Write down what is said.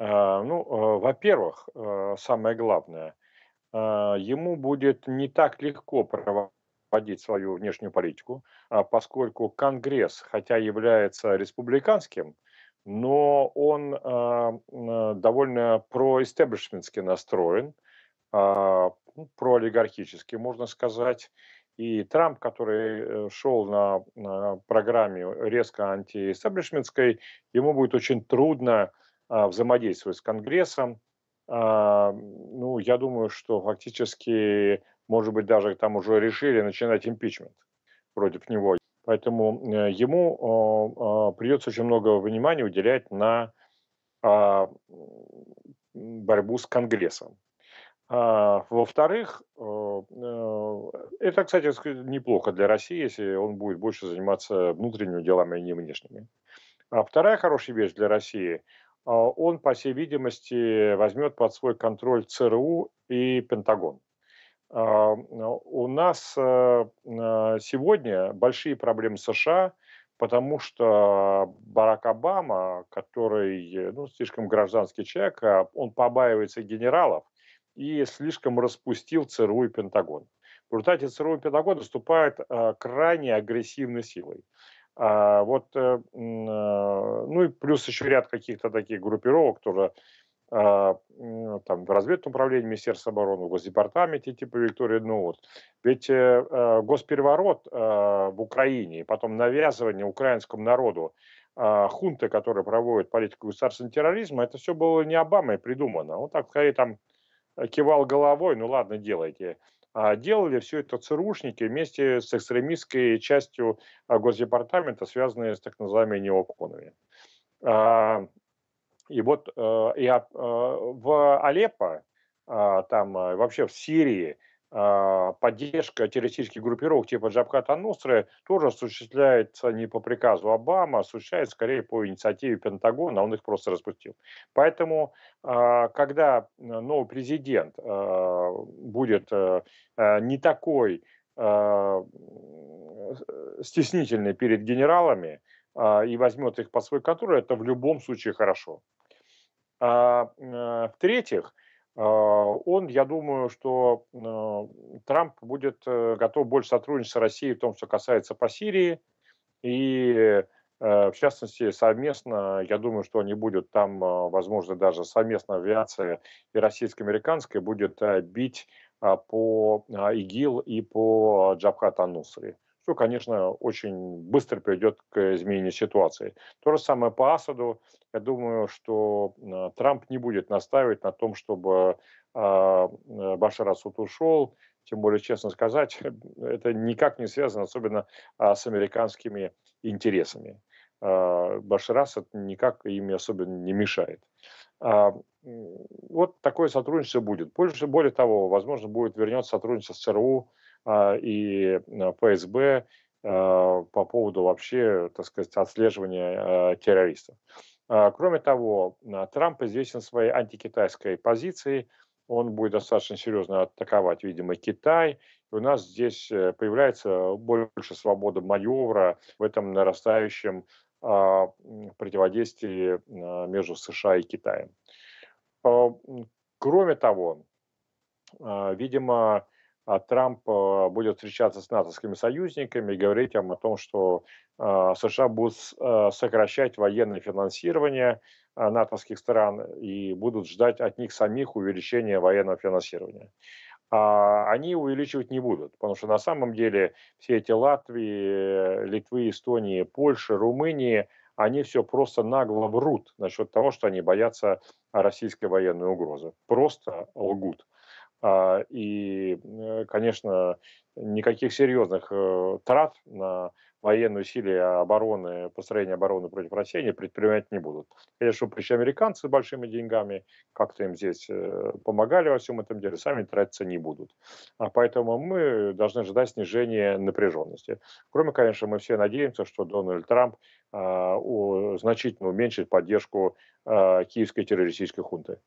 А, ну, э, во-первых, э, самое главное, э, ему будет не так легко проводить свою внешнюю политику, а поскольку Конгресс, хотя является республиканским, но он довольно проэстеблишментски настроен, а, ну, проолигархически, можно сказать. И Трамп, который шел на, на программе резко антиэстаблишментской, ему будет очень трудно а, взаимодействовать с Конгрессом. А, ну, я думаю, что фактически, может быть, даже там уже решили начинать импичмент против него. Поэтому э, ему придется очень много внимания уделять на а, борьбу с Конгрессом. Во-вторых, э, это, кстати, неплохо для России, если он будет больше заниматься внутренними делами, а не внешними. А вторая хорошая вещь для России – а, он, по всей видимости, возьмет под свой контроль ЦРУ и Пентагон. А, у нас э, сегодня большие проблемы США, потому что Барак Обама, который ну, слишком гражданский человек, а, он побаивается генералов и слишком распустил ЦРУ и Пентагон. В результате ЦРУ и Пентагон выступают э, крайне агрессивной силой. А вот, э, а, ну и плюс еще ряд каких-то таких группировок тоже а, там, в разведном Министерства обороны, в Госдепартаменте типа Виктории ну вот Ведь э, а, госпереворот в Украине потом навязывание украинскому народу хунты, которые проводят политику государственного терроризма, это все было не Обамой придумано. Он так скорее там э, кивал головой, ну ладно, делайте. А делали все это ЦРУшники вместе с экстремистской частью а, Госдепартамента, связанной с так называемыми неоконами. А, и вот я э, а, э, в Алеппо, там э, вообще в Сирии, а, поддержка террористических группировок типа Джабхата Нусры тоже осуществляется не по приказу Обама, осуществляется скорее по инициативе Пентагона, он их просто распустил. Поэтому, а, когда новый президент а, будет не такой э, стеснительный перед генералами и возьмет их под свой контроль, это в любом случае хорошо. В-третьих, а, он, я думаю, что а, Трамп будет э, готов больше сотрудничать с Россией в том, что касается по Сирии. И, э, в частности, совместно, я думаю, что они будут там, а, возможно, даже совместно авиация и российско-американская будет э, бить по ИГИЛ и по Джабхат Анусри то, конечно, очень быстро придет к изменению ситуации. То же самое по Асаду. Я думаю, что э, Трамп не будет настаивать на том, чтобы а, э, Башар Асад ушел. Тем более, честно сказать, это никак не связано, особенно а, с американскими интересами. А, Башар Асад никак ими особенно не мешает. Вот такое сотрудничество будет. Больше, более того, возможно, будет вернется сотрудничество с ЦРУ, а, и э, ФСБ э, по поводу вообще, так сказать, отслеживания э, террористов. А, кроме того, Трамп известен своей антикитайской позицией. Он будет достаточно серьезно атаковать, видимо, Китай. И у нас здесь появляется больше свободы маневра в этом нарастающем а, противодействии между США и Китаем. Кроме того, видимо, а Трамп э, будет встречаться с натовскими союзниками и говорить им о том, что э, США будут э, сокращать военное финансирование натовских стран и будут ждать от них самих увеличения военного финансирования. А, они увеличивать не будут, потому что на самом деле все эти Латвии, Литвы, Эстонии, Польши, Румынии, они все просто нагло врут насчет того, что они боятся российской военной угрозы. Просто лгут. А, и, э, конечно, никаких серьезных э, трат на военные усилия обороны, построение обороны против России не предпринимать не будут. Конечно, причем американцы с большими деньгами, как-то им здесь э, помогали во всем этом деле, сами тратиться не будут. А поэтому мы должны ожидать снижения напряженности. Кроме, конечно, мы все надеемся, что Дональд Трамп а, значительно уменьшит поддержку а, киевской террористической хунты.